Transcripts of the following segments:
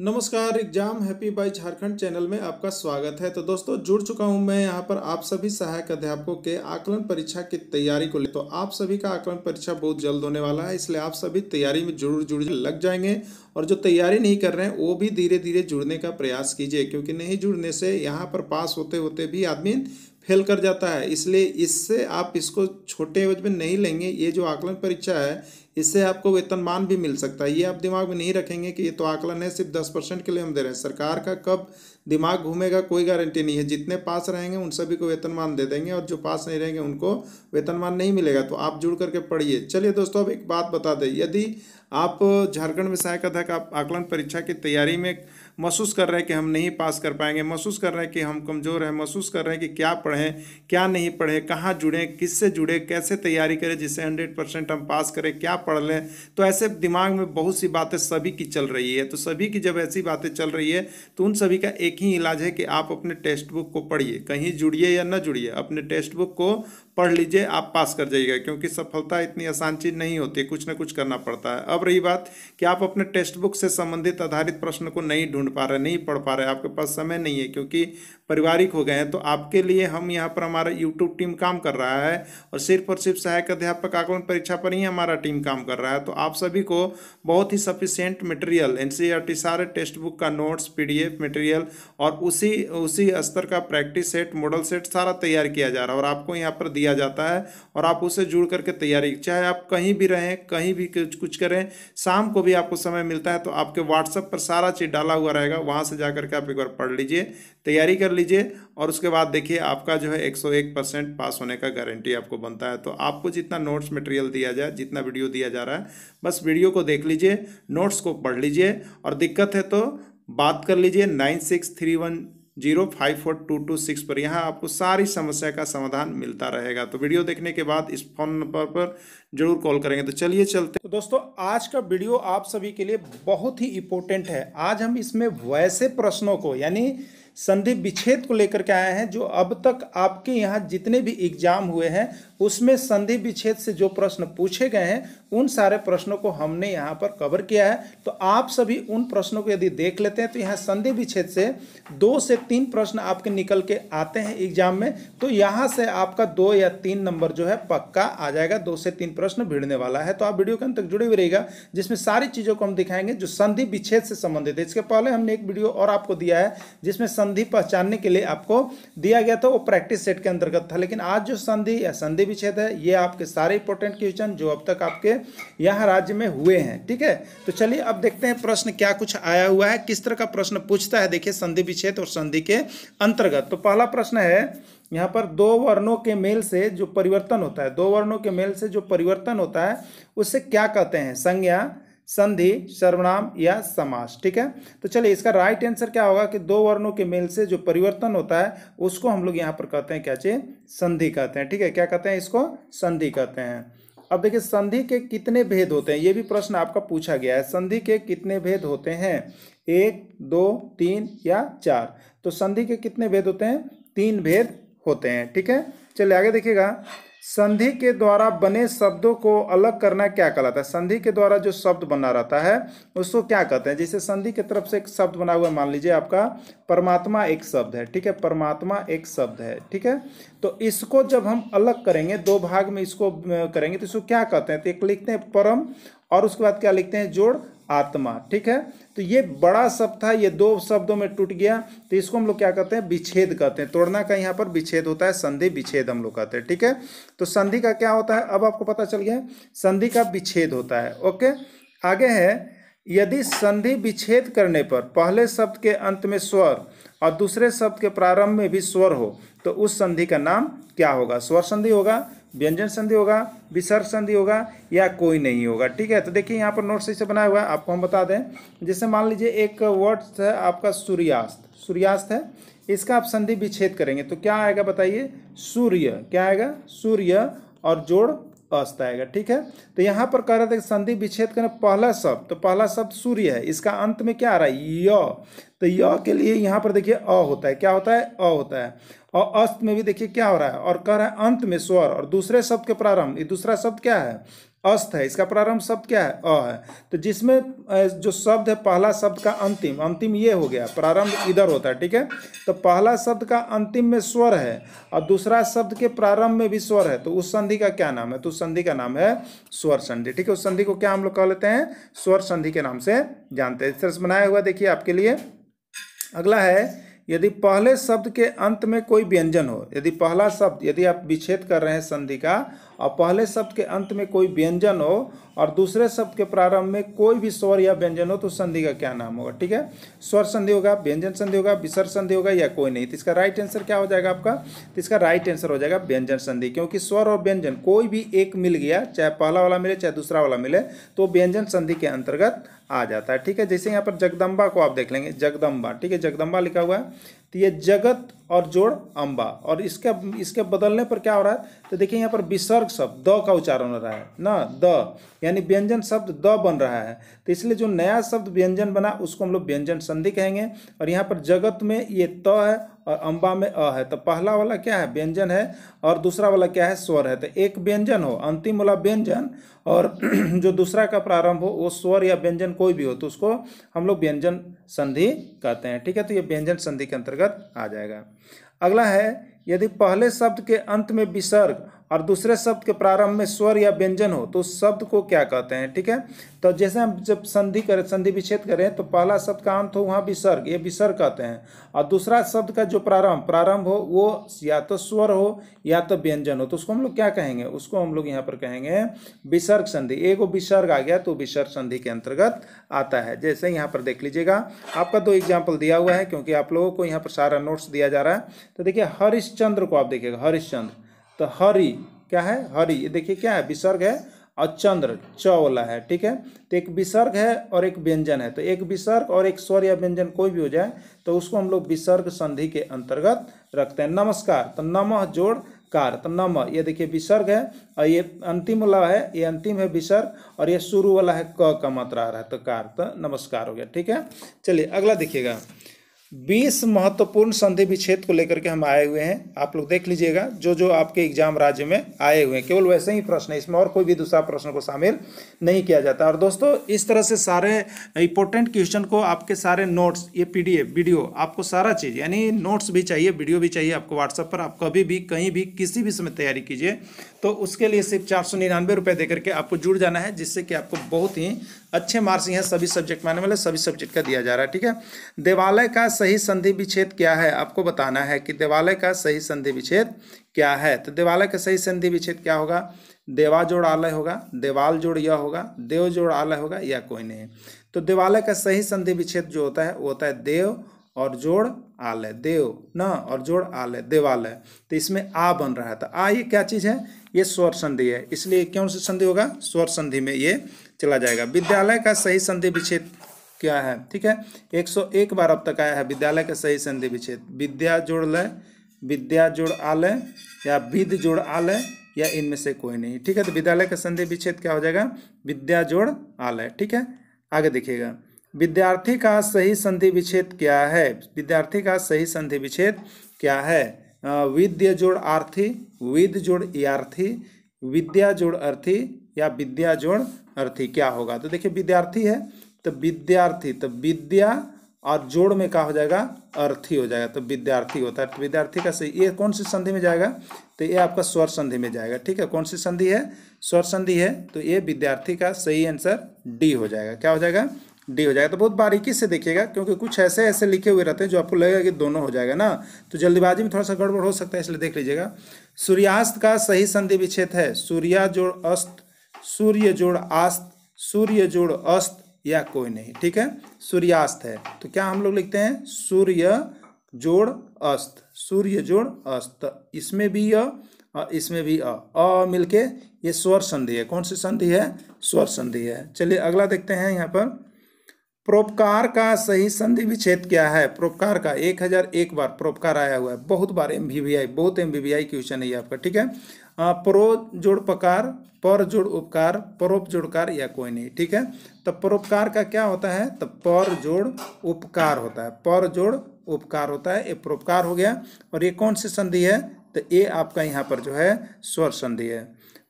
नमस्कार exam happy by Jharkhand channel में आपका स्वागत है तो दोस्तों जुड़ चुका हूं मैं यहां पर आप सभी सहायक अध्यापकों के आकलन परीक्षा की तैयारी को ले तो आप सभी का आकलन परीक्षा बहुत जल्द होने वाला है इसलिए आप सभी तैयारी में जरूर जुड़ लग जाएंगे और जो तैयारी नहीं कर रहे हैं वो भी धीरे धीरे जुड़ने का प्रयास कीजिए क्योंकि नहीं जुड़ने से यहाँ पर पास होते होते भी आदमी फेल कर जाता है इसलिए इससे आप इसको छोटे एवज में नहीं लेंगे ये जो आकलन परीक्षा है इससे आपको वेतनमान भी मिल सकता है ये आप दिमाग में नहीं रखेंगे कि ये तो आकलन है सिर्फ दस परसेंट के लिए हम दे रहे हैं सरकार का कब दिमाग घूमेगा कोई गारंटी नहीं है जितने पास रहेंगे उन सभी को वेतनमान दे देंगे और जो पास नहीं रहेंगे उनको वेतनमान नहीं मिलेगा तो आप जुड़ करके पढ़िए चलिए दोस्तों अब एक बात बता दें यदि आप झारखंड में सहायक अध्यक्ष आकलन परीक्षा की तैयारी में महसूस कर रहे हैं कि हम नहीं पास कर पाएंगे महसूस कर रहे हैं कि हम कमज़ोर हैं महसूस कर रहे हैं कि क्या पढ़ें क्या नहीं पढ़ें कहाँ जुड़ें किससे जुड़ें कैसे तैयारी करें जिससे हंड्रेड परसेंट हम पास करें क्या पढ़ लें तो ऐसे दिमाग में बहुत सी बातें सभी की चल रही है तो सभी की जब ऐसी बातें चल रही है तो उन सभी का एक ही इलाज है कि आप अपने टेक्स्ट बुक को पढ़िए कहीं जुड़िए या न जुड़िए अपने टेक्स्ट बुक को पढ़ लीजिए आप पास कर जाइएगा क्योंकि सफलता इतनी आसान चीज़ नहीं होती कुछ ना कुछ करना पड़ता है अब रही बात कि आप अपने टेक्स्ट बुक से संबंधित आधारित प्रश्न को नहीं ढूंढ ढूंढ पा रहे नहीं पढ़ पा रहे आपके पास समय नहीं है क्योंकि पारिवारिक हो गए हैं तो आपके लिए हम यहाँ पर हमारा यूट्यूब टीम काम कर रहा है और सिर्फ और सिर्फ सहायक अध्यापक आकलन परीक्षा पर ही हमारा टीम काम कर रहा है तो आप सभी को बहुत ही सफिशियंट मटेरियल एन सारे टेक्स्ट बुक का नोट्स पीडीएफ मटेरियल और उसी उसी स्तर का प्रैक्टिस सेट मॉडल सेट सारा तैयार किया जा रहा है और आपको यहाँ पर दिया जाता है और आप उसे जुड़ करके तैयारी चाहे आप कहीं भी रहें कहीं भी कुछ करें शाम को भी आपको समय मिलता है तो आपके व्हाट्सएप पर सारा चीज़ डाला हुआ हुआ रहेगा वहाँ से जा करके आप एक बार पढ़ लीजिए तैयारी कर लीजिए और उसके बाद देखिए आपका जो है एक सौ एक परसेंट पास होने का गारंटी आपको बनता है तो आपको जितना नोट्स मटेरियल दिया जाए जितना वीडियो दिया जा रहा है बस वीडियो को देख लीजिए नोट्स को पढ़ लीजिए और दिक्कत है तो बात कर लीजिए nine six three one zero five four two two six पर यहाँ आपको सारी समस्या का समाधान मिलता रहेगा तो वीडियो देखने के बाद इस फोन नंबर पर जरूर कॉल करेंगे तो चलिए चलते तो दोस्तों आज का वीडियो आप सभी के लिए बहुत ही इंपॉर्टेंट है आज हम इसमें वैसे प्रश्नों को यानी संधि विच्छेद को लेकर के आए हैं जो अब तक आपके यहाँ जितने भी एग्जाम हुए हैं उसमें संधि विच्छेद से जो प्रश्न पूछे गए हैं उन सारे प्रश्नों को हमने यहाँ पर कवर किया है तो आप सभी उन प्रश्नों को यदि देख लेते हैं तो यहाँ संधि विच्छेद से दो से तीन प्रश्न आपके निकल के आते हैं एग्जाम में तो यहाँ से आपका दो या तीन नंबर जो है पक्का आ जाएगा दो से तीन प्रश्न भिड़ने वाला है तो आप वीडियो के अंत तक जुड़े हुए रहेगा जिसमें सारी चीज़ों को हम दिखाएंगे जो संधि विच्छेद से संबंधित है इसके पहले हमने एक वीडियो और आपको दिया है जिसमें संधि पहचानने के लिए आपको दिया गया था वो प्रैक्टिस सेट के अंतर्गत था लेकिन आज जो संधि या संधि विच्छेद है ये आपके सारे इंपॉर्टेंट क्वेश्चन जो अब तक आपके यहाँ राज्य में हुए हैं ठीक है तो चलिए अब देखते हैं प्रश्न क्या कुछ आया हुआ है किस तरह का प्रश्न पूछता है देखिए संधि विच्छेद और संधि के अंतर्गत तो पहला प्रश्न है यहाँ पर दो वर्णों के मेल से जो परिवर्तन होता है दो वर्णों के मेल से जो परिवर्तन होता है उसे क्या कहते हैं संज्ञा संधि सर्वनाम या समास ठीक है तो चलिए इसका राइट आंसर क्या होगा कि दो वर्णों के मेल से जो परिवर्तन होता है उसको हम लोग यहाँ पर कहते हैं क्या चाहिए संधि कहते हैं ठीक है क्या कहते हैं इसको संधि कहते हैं अब देखिए संधि के कितने भेद होते हैं ये भी प्रश्न आपका पूछा गया है संधि के कितने भेद होते हैं एक दो तीन या चार तो संधि के कितने भेद होते हैं तीन भेद होते हैं ठीक है चलिए आगे देखिएगा संधि के द्वारा बने शब्दों को अलग करना क्या कहलाता है संधि के द्वारा जो शब्द बना रहता है उसको क्या कहते हैं जैसे संधि की तरफ से एक शब्द बना हुआ है मान लीजिए आपका परमात्मा एक शब्द है ठीक है परमात्मा एक शब्द है ठीक है तो इसको जब हम अलग करेंगे दो भाग में इसको करेंगे तो इसको क्या कहते हैं तो एक लिखते हैं परम और उसके बाद क्या लिखते हैं जोड़ आत्मा ठीक है तो ये बड़ा शब्द था ये दो शब्दों में टूट गया तो इसको हम लोग क्या कहते हैं विच्छेद कहते हैं तोड़ना का यहाँ पर विच्छेद होता है संधि विच्छेद हम लोग कहते हैं ठीक है तो संधि का क्या होता है अब आपको पता चल गया संधि का विच्छेद होता है ओके आगे है यदि संधि विच्छेद करने पर पहले शब्द के अंत में स्वर और दूसरे शब्द के प्रारंभ में भी स्वर हो तो उस संधि का नाम क्या होगा स्वर संधि होगा व्यंजन संधि होगा विसर्ग संधि होगा या कोई नहीं होगा ठीक है तो देखिए यहाँ पर नोट से बनाया हुआ है आपको हम बता दें जैसे मान लीजिए एक वर्ड है आपका सूर्यास्त सूर्यास्त है इसका आप संधि विच्छेद करेंगे तो क्या आएगा बताइए सूर्य क्या आएगा सूर्य और जोड़ अस्त आएगा ठीक है तो यहाँ पर कह रहे थे संधि विच्छेद करना पहला शब्द तो पहला शब्द सूर्य है इसका अंत में क्या आ रहा है य तो य के लिए यहाँ पर देखिए अ होता है क्या होता है अ होता है और अस्त में भी देखिए क्या हो रहा है और कह रहा है अंत में स्वर और दूसरे शब्द के प्रारंभ ये दूसरा शब्द क्या है अस्त है इसका प्रारंभ शब्द क्या है अ है तो जिसमें जो शब्द है पहला शब्द का अंतिम अंतिम ये हो गया प्रारंभ इधर होता है ठीक है तो पहला शब्द का अंतिम में स्वर है और दूसरा शब्द के प्रारंभ में भी स्वर है तो उस संधि का क्या नाम है तो उस संधि का नाम है स्वर संधि ठीक है उस संधि को क्या हम लोग कह लेते हैं स्वर संधि के नाम से जानते हैं इस तरह से बनाया हुआ देखिए आपके लिए अगला है यदि पहले शब्द के अंत में कोई व्यंजन हो यदि पहला शब्द यदि आप विच्छेद कर रहे हैं संधि का और पहले शब्द के अंत में कोई व्यंजन हो और दूसरे शब्द के प्रारंभ में कोई भी स्वर या व्यंजन हो तो संधि का क्या नाम होगा ठीक है स्वर संधि होगा व्यंजन संधि होगा विसर संधि होगा या कोई नहीं तो इसका राइट आंसर क्या हो जाएगा आपका तो इसका राइट आंसर हो जाएगा व्यंजन संधि क्योंकि स्वर और व्यंजन कोई भी एक मिल गया चाहे पहला वाला मिले चाहे दूसरा वाला मिले तो व्यंजन संधि के अंतर्गत आ जाता है ठीक है जैसे यहाँ पर जगदम्बा को आप देख लेंगे जगदम्बा ठीक है जगदम्बा लिखा हुआ है तो ये जगत और जोड़ अम्बा और इसके इसके बदलने पर क्या हो रहा है तो देखिए यहाँ पर विसर्ग शब्द द का उच्चारण हो रहा है ना द यानी व्यंजन शब्द द बन रहा है तो इसलिए जो नया शब्द व्यंजन बना उसको हम लोग व्यंजन संधि कहेंगे और यहाँ पर जगत में ये त है और अम्बा में अ है तो पहला वाला क्या है व्यंजन है और दूसरा वाला क्या है स्वर है तो एक व्यंजन हो अंतिम वाला व्यंजन और जो दूसरा का प्रारंभ हो वो स्वर या व्यंजन कोई भी हो तो उसको हम लोग व्यंजन संधि कहते हैं ठीक है तो ये व्यंजन संधि के अंतर्गत आ जाएगा अगला है यदि पहले शब्द के अंत में विसर्ग और दूसरे शब्द के प्रारंभ में स्वर या व्यंजन हो तो उस शब्द को क्या कहते हैं ठीक है तो जैसे हम जब संधि करें संधि विच्छेद करें तो पहला शब्द का अंत हो वहाँ विसर्ग ये विसर्ग कहते हैं और दूसरा शब्द का जो प्रारंभ प्रारंभ हो वो या तो स्वर हो या तो व्यंजन हो तो उसको हम लोग क्या कहेंगे उसको हम लोग यहाँ पर कहेंगे विसर्ग संधि एगो विसर्ग आ गया तो विसर्ग संधि के अंतर्गत आता है जैसे यहाँ पर देख लीजिएगा आपका दो एग्जाम्पल दिया हुआ है क्योंकि आप लोगों को यहाँ पर सारा नोट्स दिया जा रहा है तो देखिए हरिश्चंद्र को आप देखिएगा हरिश्चंद्र तो हरि क्या है हरि ये देखिए क्या है विसर्ग है और चंद्र च वाला है ठीक है तो एक विसर्ग है और एक व्यंजन है तो एक विसर्ग और एक स्वर या व्यंजन कोई भी हो जाए तो उसको हम लोग विसर्ग संधि के अंतर्गत रखते हैं नमस्कार तो नमः जोड़ कार तो नम ये देखिए विसर्ग है और ये अंतिम वाला है ये अंतिम है विसर्ग और ये शुरू वाला है क का मात्रा आ रहा है तो कार तो नमस्कार हो गया ठीक है चलिए अगला देखिएगा बीस महत्वपूर्ण संधि विच्छेद को लेकर के हम आए हुए हैं आप लोग देख लीजिएगा जो जो आपके एग्जाम राज्य में आए हुए हैं केवल वैसे ही प्रश्न है इसमें और कोई भी दूसरा प्रश्न को शामिल नहीं किया जाता और दोस्तों इस तरह से सारे इंपॉर्टेंट क्वेश्चन को आपके सारे नोट्स ये पीडीएफ वीडियो आपको सारा चीज़ यानी नोट्स भी चाहिए वीडियो भी चाहिए आपको व्हाट्सएप पर आप कभी भी कहीं भी किसी भी समय तैयारी कीजिए तो उसके लिए सिर्फ चार सौ निन्यानवे रुपये दे करके आपको जुड़ जाना है जिससे कि आपको बहुत ही अच्छे मार्क्स यहाँ सभी सब्जेक्ट में आने वाले सभी सब्जेक्ट का दिया जा रहा है ठीक है देवालय का सही संधि विच्छेद क्या है आपको बताना है कि देवालय का सही संधि विच्छेद क्या है तो देवालय का सही संधि विच्छेद क्या होगा देवा जोड़ आलय होगा देवाल जोड़ यह होगा देव जोड़ आलय होगा या कोई नहीं तो देवालय का सही संधि विच्छेद जो होता है वो होता है देव और जोड़ आलय देव न और जोड़ आलय देवालय तो इसमें आ बन रहा था तो आ ये क्या चीज़ है ये स्वर संधि है इसलिए क्यों से संधि होगा स्वर संधि में ये चला जाएगा विद्यालय का सही संधि विच्छेद क्या है ठीक है 101 बार अब तक आया है विद्यालय का सही संधि विच्छेद विद्या जोड़ लय विद्या जोड़ आलय या विद जोड़ आलय या इनमें से कोई नहीं ठीक है तो विद्यालय का संधि विच्छेद क्या हो जाएगा विद्या जोड़ आलय ठीक है आगे देखिएगा विद्यार्थी का सही संधि विच्छेद क्या है विद्यार्थी का सही संधि विच्छेद क्या है विद्य जोड़ आर्थी विद जोड़ यार्थी विद्या जोड़ अर्थी या विद्या जोड़ अर्थी क्या होगा तो देखिए विद्यार्थी है तो विद्यार्थी तो विद्या और जोड़ में क्या हो जाएगा अर्थी हो जाएगा तो विद्यार्थी होता है तो विद्यार्थी का सही ये कौन सी संधि में जाएगा तो ये आपका स्वर संधि में जाएगा ठीक है कौन सी संधि है स्वर संधि है तो ये विद्यार्थी का सही आंसर डी हो जाएगा क्या हो जाएगा डी हो जाएगा तो बहुत बारीकी से देखिएगा क्योंकि कुछ ऐसे ऐसे लिखे हुए रहते हैं जो आपको लगेगा कि दोनों हो जाएगा ना तो जल्दीबाजी में थोड़ा सा गड़बड़ हो सकता है इसलिए देख लीजिएगा सूर्यास्त का सही संधि विच्छेद है सूर्या जोड़ अस्त सूर्य जोड़ आस्त सूर्य जोड़ अस्त या कोई नहीं ठीक है सूर्यास्त है तो क्या हम लोग लिखते हैं सूर्य जोड़ अस्त सूर्य जोड़ अस्त तो इसमें भी अ इसमें भी अ मिलके ये स्वर संधि है कौन सी संधि है स्वर संधि है चलिए अगला देखते हैं यहाँ पर प्रोपकार का सही संधि विच्छेद क्या है प्रोपकार का एक हजार एक बार प्रोपकार आया हुआ है बहुत बार एम बहुत एम क्वेश्चन है ये आपका ठीक है प्रो जोड़ पकार पर जोड़ उपकार परोप जोड़कार या कोई नहीं ठीक है तो परोपकार का क्या होता है तो पर जोड़ उपकार होता है पर जोड़ उपकार होता है ये परोपकार हो गया और ये कौन सी संधि है तो ये आपका यहाँ पर जो है स्वर संधि है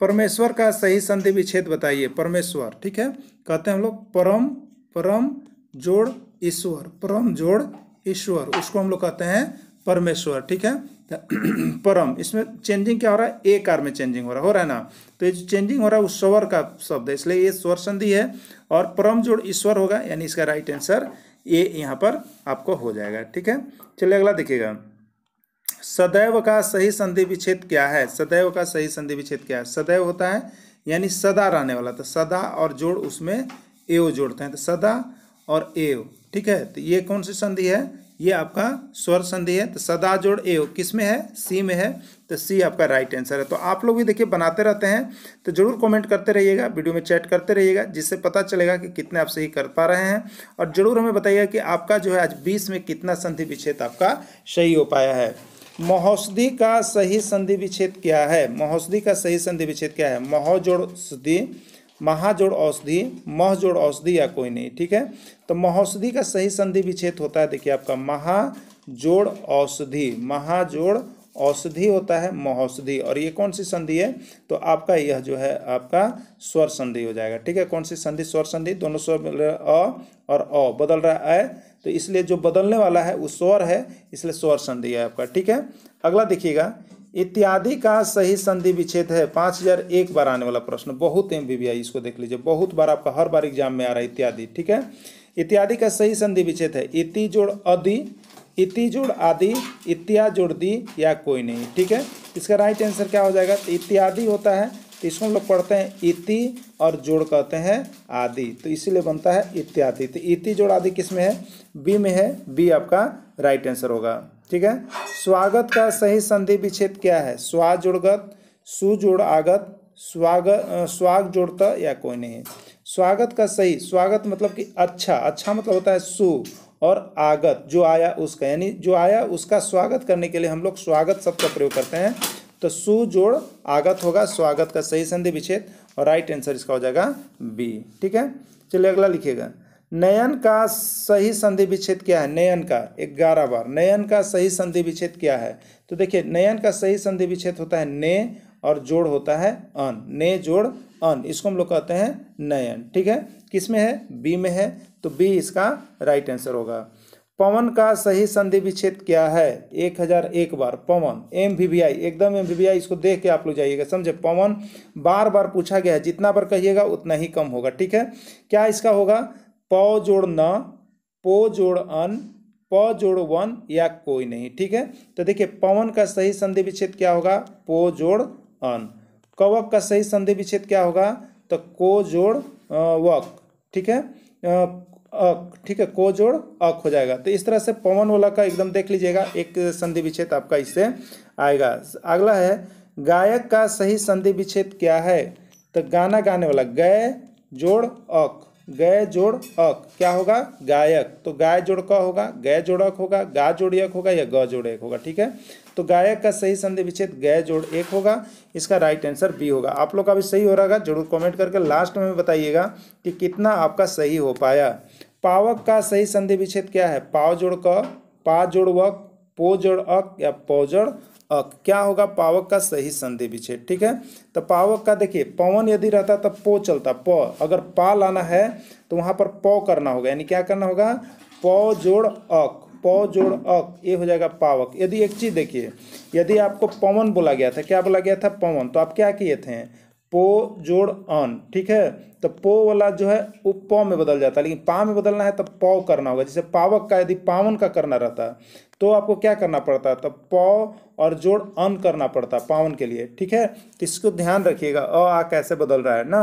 परमेश्वर का सही संधि विच्छेद बताइए परमेश्वर ठीक है कहते हैं हम लोग परम परम जोड़ ईश्वर परम जोड़ ईश्वर उसको हम लोग कहते हैं परमेश्वर ठीक है तो परम इसमें चेंजिंग क्या हो रहा है ए कार में चेंजिंग हो रहा है हो रहा है ना तो ये जो चेंजिंग हो रहा है वो स्वर का शब्द है इसलिए ये स्वर संधि है और परम जोड़ ईश्वर होगा यानी इसका राइट आंसर ये यहाँ पर आपको हो जाएगा ठीक है चलिए अगला देखिएगा सदैव का सही संधि विच्छेद क्या है सदैव का सही संधि विच्छेद क्या है सदैव होता है यानी सदा रहने वाला तो सदा और जोड़ उसमें ए जोड़ते हैं तो सदा और ए ठीक है तो ये कौन सी संधि है ये आपका स्वर संधि है तो सदा जोड़ ए किस में है सी में है तो सी आपका राइट आंसर है तो आप लोग भी देखिए बनाते रहते हैं तो जरूर कमेंट करते रहिएगा वीडियो में चैट करते रहिएगा जिससे पता चलेगा कि कितने आप सही कर पा रहे हैं और ज़रूर हमें बताइएगा कि आपका जो है आज बीस में कितना संधि विच्छेद आपका सही हो पाया है महौषधि का सही संधि विच्छेद क्या है महौषधि का सही संधि विच्छेद क्या है महोजोड़ महाजोड़ औषधि महजोड़ औषधि या कोई नहीं ठीक है तो महौषधि का सही संधि विच्छेद होता है देखिए आपका महाजोड़ औषधि महाजोड़ औषधि होता है महौषधि और ये कौन सी संधि है तो आपका यह जो है आपका स्वर संधि हो जाएगा ठीक है कौन सी संधि स्वर संधि दोनों स्वर अ और अ बदल रहा है तो इसलिए जो बदलने वाला है वो स्वर है इसलिए स्वर संधि है आपका ठीक है अगला देखिएगा इत्यादि का सही संधि विच्छेद है पाँच हजार एक बार आने वाला प्रश्न बहुत एम बी इसको देख लीजिए बहुत बार आपका हर बार एग्जाम में आ रहा है इत्यादि ठीक है इत्यादि का सही संधि विच्छेद है इति जोड़ अधि इति जोड़ आदि इत्या जोड़ दी या कोई नहीं ठीक है इसका राइट आंसर क्या हो जाएगा तो इत्यादि होता है तो इसको हम लोग पढ़ते हैं इति और जोड़ कहते हैं आदि तो इसीलिए बनता है इत्यादि तो इति जोड़ आदि किस में है बी में है बी आपका राइट आंसर होगा ठीक है स्वागत का सही संधि विच्छेद क्या है स्वा जुड़गत सु आगत स्वाग स्वाग जोड़ता या कोई नहीं स्वागत का सही स्वागत मतलब कि अच्छा अच्छा मतलब होता है सु और आगत जो आया उसका यानी जो आया उसका स्वागत करने के लिए हम लोग स्वागत शब्द का प्रयोग करते हैं तो सु जोड़ आगत होगा स्वागत का सही संधि विच्छेद और राइट आंसर इसका हो जाएगा बी ठीक है चलिए अगला लिखिएगा नयन का सही संधि विच्छेद क्या है नयन का ग्यारह बार नयन का सही संधि विच्छेद क्या है तो देखिए नयन का सही संधि विच्छेद होता है ने और जोड़ होता है अन ने जोड़ अन इसको हम लोग कहते हैं नयन ठीक है किस में है बी में है तो बी इसका राइट आंसर होगा पवन का सही संधि विच्छेद क्या है एक हजार एक बार पवन एम वी वी आई एकदम एम वी वी आई इसको देख के आप लोग जाइएगा समझे पवन बार बार पूछा गया है जितना बार कहिएगा उतना ही कम होगा ठीक है क्या इसका होगा प जोड़ न पो जोड़ अन प जोड़ वन या कोई नहीं ठीक है तो देखिए पवन का सही संधि विच्छेद क्या होगा पो जोड़ अन कवक का सही संधि विच्छेद क्या होगा तो को जोड़ वक ठीक है अक ठीक है को जोड़ अक हो जाएगा तो इस तरह से पवन वाला का एकदम देख लीजिएगा एक संधि विच्छेद आपका इससे आएगा अगला है गायक का सही संधि विच्छेद क्या है तो गाना गाने वाला गय जोड़ अक गय जोड़ अक क्या होगा गायक तो गाय जोड़ क होगा गय जोड़ अक होगा गा जोड़ एक होगा या ग जोड़ एक होगा ठीक है तो गायक का सही संधि विच्छेद गय जोड़ एक होगा इसका राइट आंसर बी होगा आप लोग का भी सही हो रहा जरूर कमेंट करके लास्ट में बताइएगा कि कितना आपका सही हो पाया पावक का सही संधि विच्छेद क्या है पाव जोड़ क पा जोड़ वक पो जोड़ अक या पौजड़ जोड़ क्या होगा पावक का सही संधि विच्छेद ठीक है तो पावक का देखिए पवन यदि रहता तब पो चलता प अगर पा लाना है तो वहां पर पौ करना होगा यानी क्या करना होगा पौ जोड़ अक पौ जोड़ अक ये हो जाएगा पावक यदि एक चीज़ देखिए यदि आपको पवन बोला गया था क्या बोला गया था पवन तो आप क्या किए थे पो जोड़ अन ठीक है तो पो वाला जो है वो पौ में बदल जाता है लेकिन पा में बदलना है तो पौ करना होगा जैसे पावक का यदि पावन का करना रहता है तो आपको क्या करना पड़ता है तो पौ और जोड़ अन करना पड़ता है पावन के लिए ठीक है तो इसको ध्यान रखिएगा अ आ कैसे बदल रहा है ना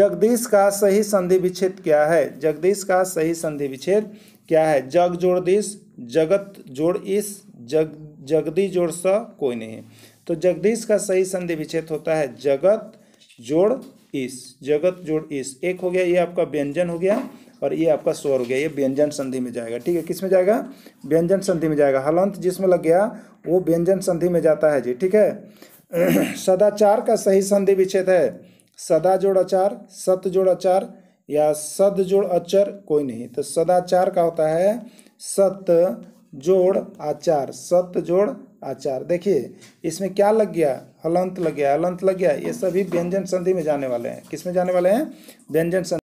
जगदीश का सही संधि विच्छेद क्या है जगदीश का सही संधि विच्छेद क्या है जग जोड़ दिश जगत जोड़ इस जग जगदी जोड़ स कोई नहीं तो जगदीश का सही संधि विच्छेद होता है जगत जोड़ इस जगत जोड़ इस एक हो गया ये आपका व्यंजन हो गया और ये आपका स्वर हो गया ये व्यंजन संधि में जाएगा ठीक है किस में जाएगा व्यंजन संधि में जाएगा हलंत जिसमें लग गया वो व्यंजन संधि में जाता है जी ठीक है सदाचार का सही संधि विच्छेद है सदा जोड़ अचार सत जोड़ अचार या सद जोड़ अचर कोई नहीं तो सदाचार का होता है सत जोड़ आचार सत जोड़ आचार देखिए इसमें क्या लग गया हलंत लग गया हलंत लग गया ये सभी व्यंजन संधि में जाने वाले हैं किस में जाने वाले हैं व्यंजन संधि